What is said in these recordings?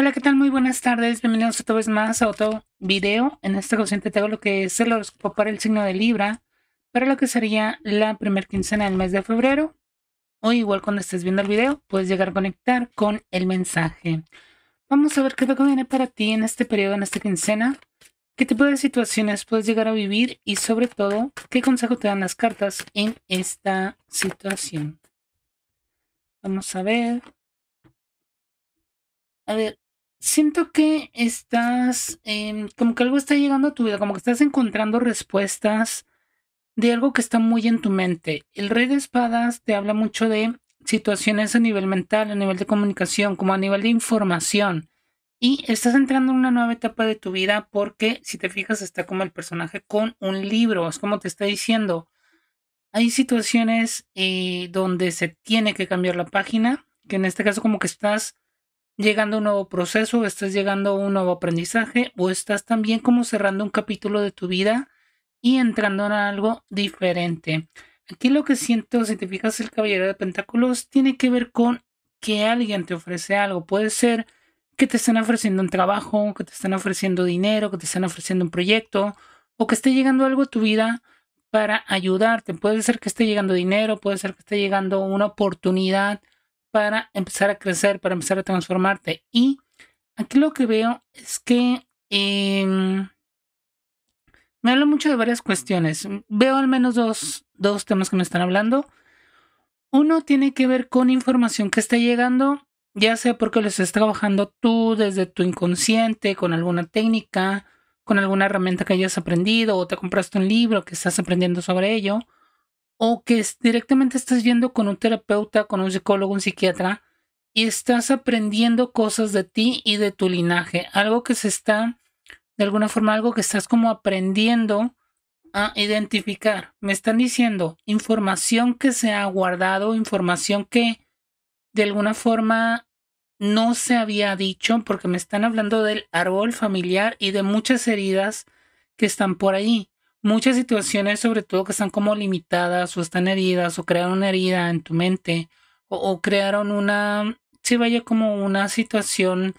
Hola, ¿qué tal? Muy buenas tardes. Bienvenidos otra vez más a otro video. En esta ocasión te hago lo que es el horóscopo para el signo de Libra, para lo que sería la primera quincena del mes de febrero. O igual cuando estés viendo el video, puedes llegar a conectar con el mensaje. Vamos a ver qué te viene para ti en este periodo, en esta quincena. ¿Qué tipo de situaciones puedes llegar a vivir? Y sobre todo, ¿qué consejo te dan las cartas en esta situación? Vamos a ver. A ver, siento que estás, em, como que algo está llegando a tu vida, como que estás encontrando respuestas de algo que está muy en tu mente. El rey de espadas te habla mucho de situaciones a nivel mental, a nivel de comunicación, como a nivel de información. Y estás entrando en una nueva etapa de tu vida porque, si te fijas, está como el personaje con un libro, es como te está diciendo. Hay situaciones eh, donde se tiene que cambiar la página, que en este caso como que estás llegando a un nuevo proceso, estás llegando a un nuevo aprendizaje o estás también como cerrando un capítulo de tu vida y entrando en algo diferente. Aquí lo que siento, si te fijas, el Caballero de Pentáculos tiene que ver con que alguien te ofrece algo. Puede ser que te estén ofreciendo un trabajo, que te estén ofreciendo dinero, que te estén ofreciendo un proyecto o que esté llegando algo a tu vida para ayudarte. Puede ser que esté llegando dinero, puede ser que esté llegando una oportunidad para empezar a crecer, para empezar a transformarte. Y aquí lo que veo es que em, me hablo mucho de varias cuestiones. Veo al menos dos, dos temas que me están hablando. Uno tiene que ver con información que está llegando, ya sea porque lo estás trabajando tú desde tu inconsciente, con alguna técnica, con alguna herramienta que hayas aprendido, o te compraste un libro que estás aprendiendo sobre ello o que directamente estás yendo con un terapeuta, con un psicólogo, un psiquiatra y estás aprendiendo cosas de ti y de tu linaje, algo que se está, de alguna forma, algo que estás como aprendiendo a identificar. Me están diciendo información que se ha guardado, información que de alguna forma no se había dicho porque me están hablando del árbol familiar y de muchas heridas que están por ahí muchas situaciones, sobre todo que están como limitadas o están heridas o crearon una herida en tu mente o, crearon una, si vaya como una situación,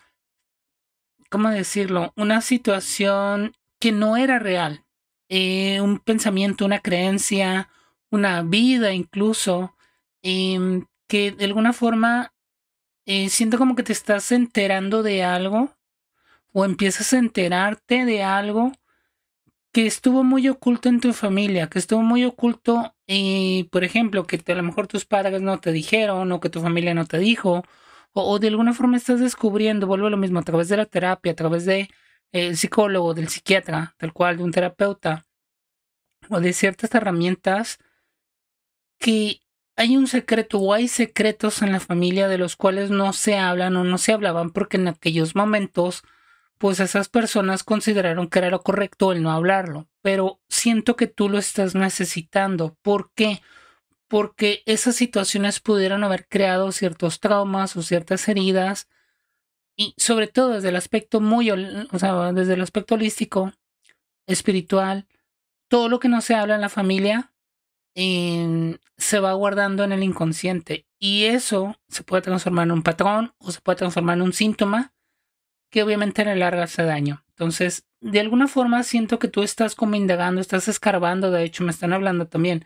¿cómo decirlo? Una situación que no era real, eh, un pensamiento, una creencia, una vida incluso, em, que de alguna forma eh, siento como que te estás enterando de algo o empiezas a enterarte de algo que estuvo muy oculto en tu familia, que estuvo muy oculto, y, eh, por ejemplo, que a lo mejor tus padres no te dijeron o que tu familia no te dijo, o, de alguna forma estás descubriendo, vuelvo a lo mismo, a través de la terapia, a través del de, eh, psicólogo, del psiquiatra, tal cual, de un terapeuta, o de ciertas herramientas que hay un secreto o hay secretos en la familia de los cuales no se hablan o no se hablaban porque en aquellos momentos pues esas personas consideraron que era lo correcto el no hablarlo, pero siento que tú lo estás necesitando. ¿Por qué? Porque esas situaciones pudieron haber creado ciertos traumas o ciertas heridas y sobre todo desde el aspecto muy, o desde el aspecto holístico, espiritual, todo lo que no se habla en la familia em, se va guardando en el inconsciente y eso se puede transformar en un patrón o se puede transformar en un síntoma que obviamente en el larga hace daño. Entonces, de alguna forma siento que tú estás como indagando, estás escarbando, de hecho me están hablando también.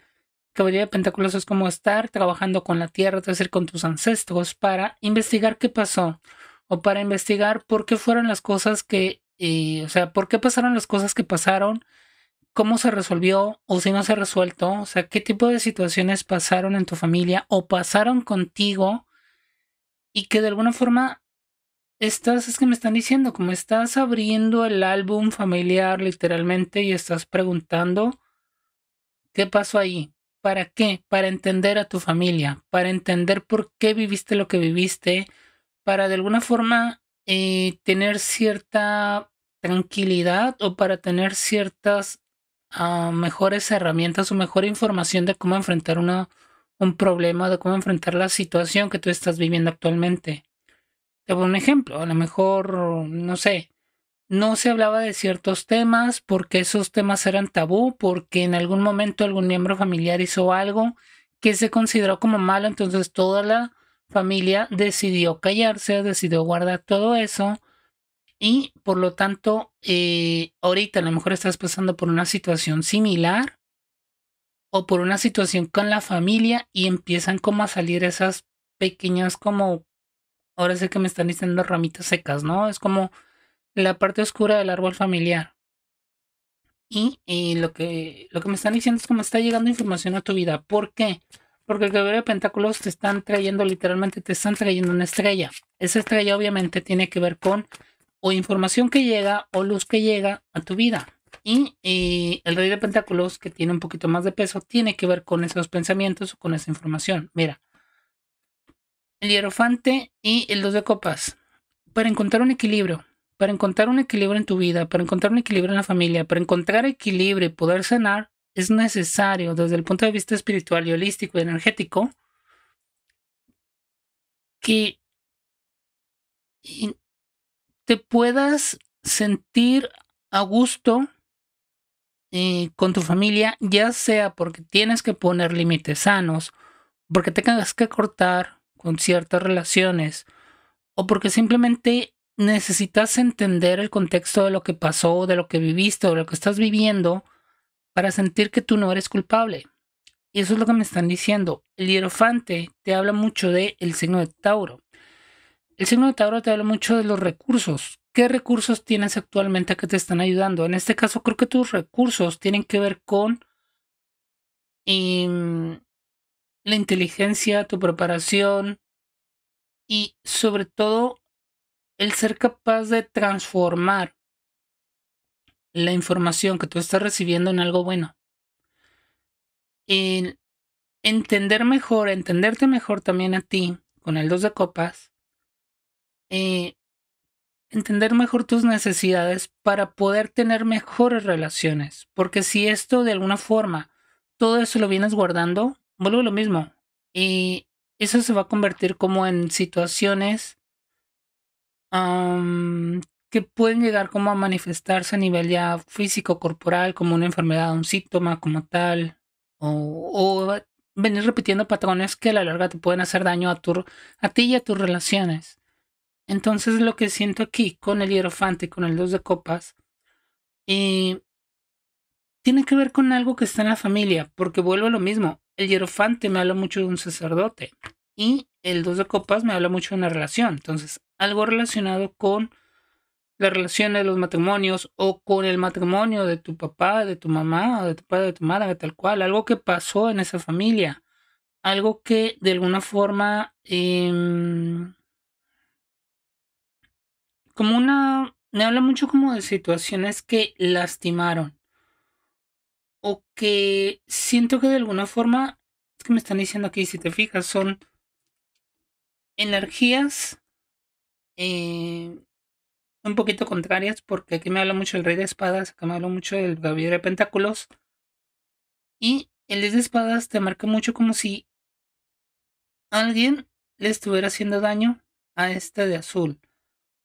Caballero de Pentáculos es como estar trabajando con la tierra, es decir, con tus ancestros, para investigar qué pasó o para investigar por qué fueron las cosas que, eh, o sea, por qué pasaron las cosas que pasaron, cómo se resolvió o si no se resuelto, o sea, qué tipo de situaciones pasaron en tu familia o pasaron contigo y que de alguna forma Estás, es que me están diciendo, como estás abriendo el álbum familiar literalmente y estás preguntando, ¿qué pasó ahí? ¿Para qué? Para entender a tu familia, para entender por qué viviste lo que viviste, para de alguna forma eh, tener cierta tranquilidad o para tener ciertas ah, mejores herramientas o mejor información de cómo enfrentar una, un problema, de cómo enfrentar la situación que tú estás viviendo actualmente. Te pongo un ejemplo, a lo mejor, no sé, no se hablaba de ciertos temas porque esos temas eran tabú, porque en algún momento algún miembro familiar hizo algo que se consideró como malo, entonces toda la familia decidió callarse, decidió guardar todo eso y por lo tanto eh, ahorita a lo mejor estás pasando por una situación similar o por una situación con la familia y empiezan como a salir esas pequeñas como Ahora sé que me están diciendo ramitas secas, ¿no? Es como la parte oscura del árbol familiar. Y, lo, que, lo que me están diciendo es como está llegando información a tu vida. ¿Por qué? Porque el rey de Pentáculos te están trayendo, literalmente te están trayendo una estrella. Esa estrella obviamente tiene que ver con o información que llega o luz que llega a tu vida. y el Rey de Pentáculos, que tiene un poquito más de peso, tiene que ver con esos pensamientos o con esa información. Mira, el hierofante y el dos de copas. Para encontrar un equilibrio, para encontrar un equilibrio en tu vida, para encontrar un equilibrio en la familia, para encontrar equilibrio y poder sanar, es necesario desde el punto de vista espiritual y holístico y energético que te puedas sentir a gusto eh, con tu familia, ya sea porque tienes que poner límites sanos, porque tengas que cortar con ciertas relaciones o porque simplemente necesitas entender el contexto de lo que pasó, de lo que viviste o de lo que estás viviendo para sentir que tú no eres culpable. Y eso es lo que me están diciendo. El hierofante te habla mucho del el signo de Tauro. El signo de Tauro te habla mucho de los recursos. ¿Qué recursos tienes actualmente que te están ayudando? En este caso creo que tus recursos tienen que ver con... Em, la inteligencia, tu preparación y sobre todo el ser capaz de transformar la información que tú estás recibiendo en algo bueno. entender mejor, entenderte mejor también a ti con el dos de copas. Eh, entender mejor tus necesidades para poder tener mejores relaciones. Porque si esto de alguna forma, todo eso lo vienes guardando, vuelvo lo mismo. Y eso se va a convertir como en situaciones que pueden llegar como a manifestarse a nivel ya físico, corporal, como una enfermedad, un síntoma como tal, o, venir repitiendo patrones que a la larga te pueden hacer daño a, tu, a ti y a tus relaciones. Entonces lo que siento aquí con el hierofante, con el dos de copas, y eh, tiene que ver con algo que está en la familia, porque vuelvo lo mismo, el hierofante me habla mucho de un sacerdote. Y el dos de copas me habla mucho de una relación. Entonces, algo relacionado con la relación de los matrimonios o con el matrimonio de tu papá, de tu mamá, de tu padre, de tu madre, tal cual. Algo que pasó en esa familia. Algo que de alguna forma... Em, como una... Me habla mucho como de situaciones que lastimaron o que siento que de alguna forma, es que me están diciendo aquí, si te fijas, son energías eh, un poquito contrarias, porque aquí me habla mucho el rey de espadas, acá me habla mucho el Gabriel de pentáculos, y el 10 de espadas te marca mucho como si alguien le estuviera haciendo daño a este de azul.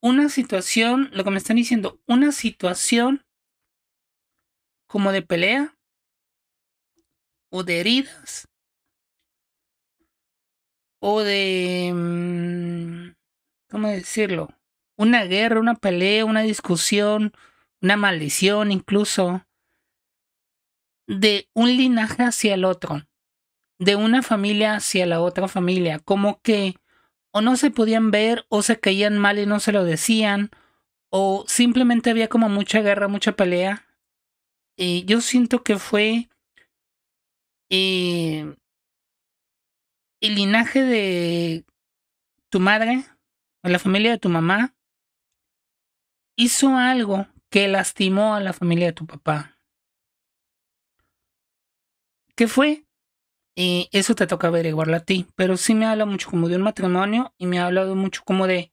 Una situación, lo que me están diciendo, una situación como de pelea o de heridas o de, mm, ¿cómo decirlo? Una guerra, una pelea, una discusión, una maldición incluso, de un linaje hacia el otro, de una familia hacia la otra familia, como que o no se podían ver o se caían mal y no se lo decían, o simplemente había como mucha guerra, mucha pelea. Y eh, yo siento que fue el linaje de tu madre o la familia de tu mamá hizo algo que lastimó a la familia de tu papá. ¿Qué fue? eso te toca averiguarlo a ti, pero sí me habla mucho como de un matrimonio y me ha hablado mucho como de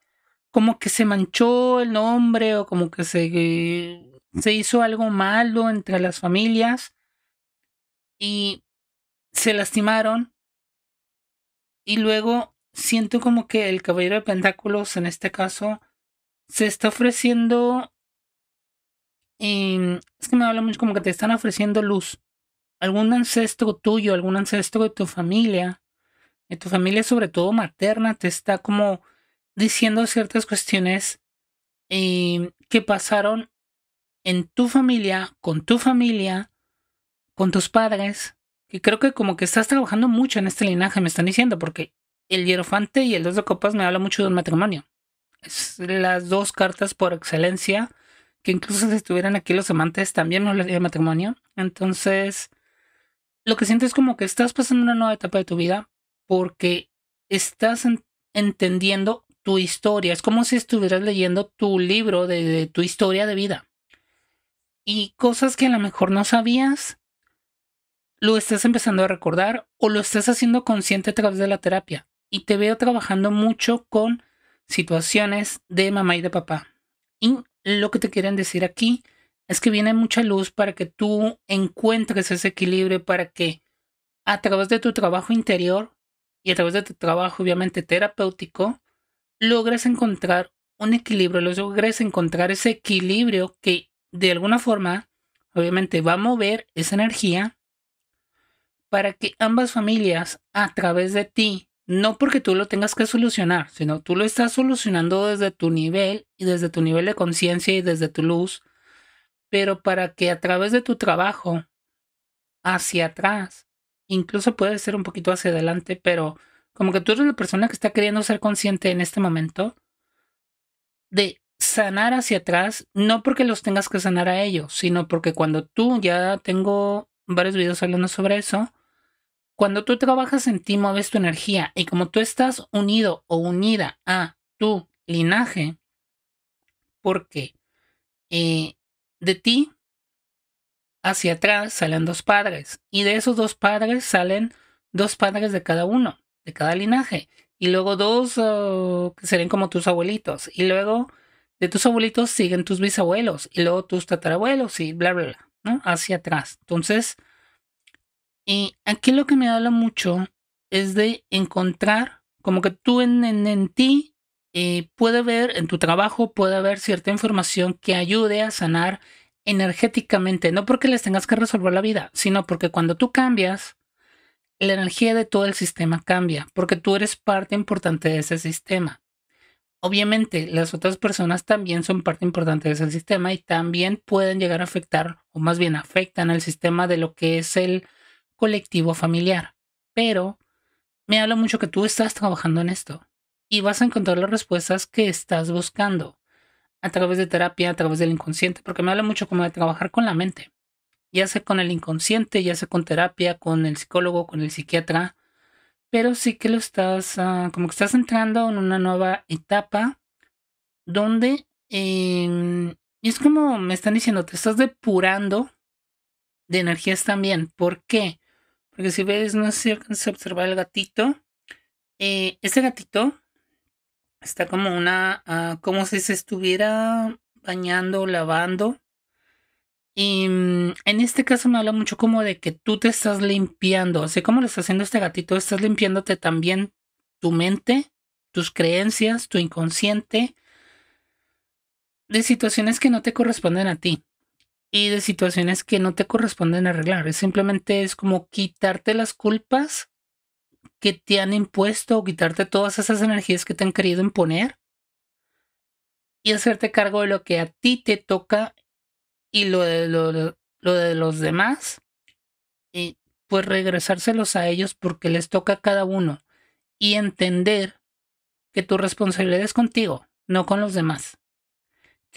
cómo que se manchó el nombre o como que se, se hizo algo malo entre las familias. Y se lastimaron. Y luego siento como que el Caballero de Pentáculos, en este caso, se está ofreciendo. Em, es que me habla mucho como que te están ofreciendo luz. Algún ancestro tuyo, algún ancestro de tu familia, de tu familia sobre todo materna, te está como diciendo ciertas cuestiones em, que pasaron en tu familia, con tu familia, con tus padres, que creo que como que estás trabajando mucho en este linaje, me están diciendo, porque el hierofante y el dos de copas me habla mucho del matrimonio. Es las dos cartas por excelencia, que incluso si estuvieran aquí los amantes también no hablaría de matrimonio. Entonces, lo que siento es como que estás pasando una nueva etapa de tu vida porque estás entendiendo tu historia. Es como si estuvieras leyendo tu libro de tu historia de vida. Y cosas que a lo mejor no sabías, lo estás empezando a recordar o lo estás haciendo consciente a través de la terapia. Y te veo trabajando mucho con situaciones de mamá y de papá. Y lo que te quieren decir aquí es que viene mucha luz para que tú encuentres ese equilibrio, para que a través de tu trabajo interior y a través de tu trabajo obviamente terapéutico, logres encontrar un equilibrio, logres encontrar ese equilibrio que de alguna forma obviamente va a mover esa energía para que ambas familias, a través de ti, no porque tú lo tengas que solucionar, sino tú lo estás solucionando desde tu nivel y desde tu nivel de conciencia y desde tu luz, pero para que a través de tu trabajo, hacia atrás, incluso puede ser un poquito hacia adelante, pero como que tú eres la persona que está queriendo ser consciente en este momento, de sanar hacia atrás, no porque los tengas que sanar a ellos, sino porque cuando tú, ya tengo varios videos hablando sobre eso, cuando tú trabajas en ti, mueves tu energía y como tú estás unido o unida a tu linaje, porque eh, de ti hacia atrás salen dos padres y de esos dos padres salen dos padres de cada uno, de cada linaje y luego dos oh, que serían como tus abuelitos y luego de tus abuelitos siguen tus bisabuelos y luego tus tatarabuelos y bla bla bla, ¿no? Hacia atrás. Entonces, y aquí lo que me habla mucho es de encontrar, como que tú en, en, ti eh, puede ver, en tu trabajo puede haber cierta información que ayude a sanar energéticamente, no porque les tengas que resolver la vida, sino porque cuando tú cambias, la energía de todo el sistema cambia, porque tú eres parte importante de ese sistema. Obviamente, las otras personas también son parte importante de ese sistema y también pueden llegar a afectar, o más bien afectan al sistema de lo que es el, colectivo familiar. Pero me habla mucho que tú estás trabajando en esto y vas a encontrar las respuestas que estás buscando a través de terapia, a través del inconsciente, porque me habla mucho como de trabajar con la mente, ya sea con el inconsciente, ya sea con terapia, con el psicólogo, con el psiquiatra, pero sí que lo estás, ah, como que estás entrando en una nueva etapa donde, em, es como me están diciendo, te estás depurando de energías también. ¿Por qué? Porque si ves, no sé si a observar el gatito. este gatito está como una. Ah, como si se estuviera bañando lavando. Y mm, en este caso me habla mucho como de que tú te estás limpiando. Así como lo está haciendo este gatito, estás limpiándote también tu mente, tus creencias, tu inconsciente, de situaciones que no te corresponden a ti y de situaciones que no te corresponden arreglar. Es simplemente es como quitarte las culpas que te han impuesto o quitarte todas esas energías que te han querido imponer y hacerte cargo de lo que a ti te toca y lo de, lo, lo de los demás y pues regresárselos a ellos porque les toca a cada uno y entender que tu responsabilidad es contigo, no con los demás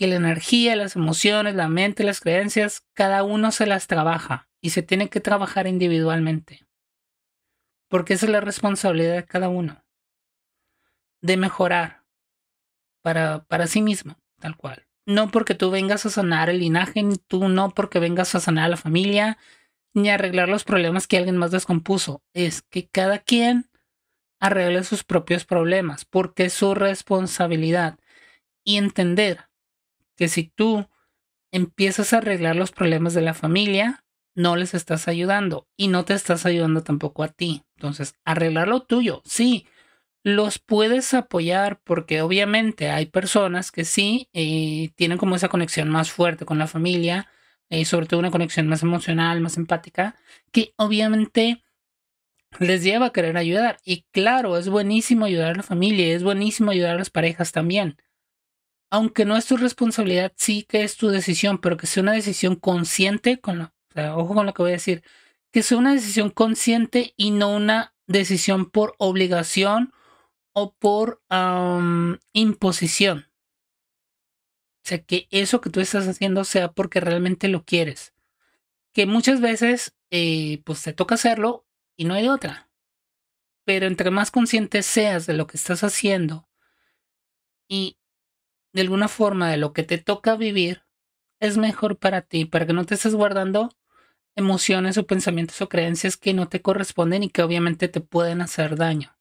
que la energía, las emociones, la mente, las creencias, cada uno se las trabaja y se tiene que trabajar individualmente. Porque esa es la responsabilidad de cada uno. De mejorar para, para sí mismo, tal cual. No porque tú vengas a sanar el linaje, ni tú no porque vengas a sanar a la familia, ni arreglar los problemas que alguien más descompuso. Es que cada quien arregle sus propios problemas, porque es su responsabilidad. Y entender que si tú empiezas a arreglar los problemas de la familia, no les estás ayudando y no te estás ayudando tampoco a ti. Entonces, arreglar lo tuyo, sí, los puedes apoyar porque obviamente hay personas que sí eh, tienen como esa conexión más fuerte con la familia, y eh, sobre todo una conexión más emocional, más empática, que obviamente les lleva a querer ayudar. Y claro, es buenísimo ayudar a la familia, es buenísimo ayudar a las parejas también aunque no es tu responsabilidad, sí que es tu decisión, pero que sea una decisión consciente, con ojo con lo que voy a decir, que sea una decisión consciente y no una decisión por obligación o por imposición. O sea, que eso que tú estás haciendo sea porque realmente lo quieres. Que muchas veces, eh, pues te toca hacerlo y no hay otra. Pero entre más consciente seas de lo que estás haciendo y de alguna forma de lo que te toca vivir es mejor para ti, para que no te estés guardando emociones o pensamientos o creencias que no te corresponden y que obviamente te pueden hacer daño.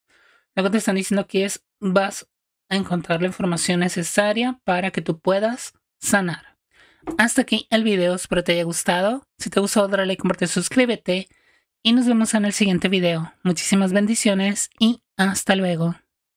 Lo que te están diciendo aquí es, vas a encontrar la información necesaria para que tú puedas sanar. Hasta aquí el video, espero te haya gustado. Si te gustó, dale like, comparte, suscríbete y nos vemos en el siguiente video. Muchísimas bendiciones y hasta luego.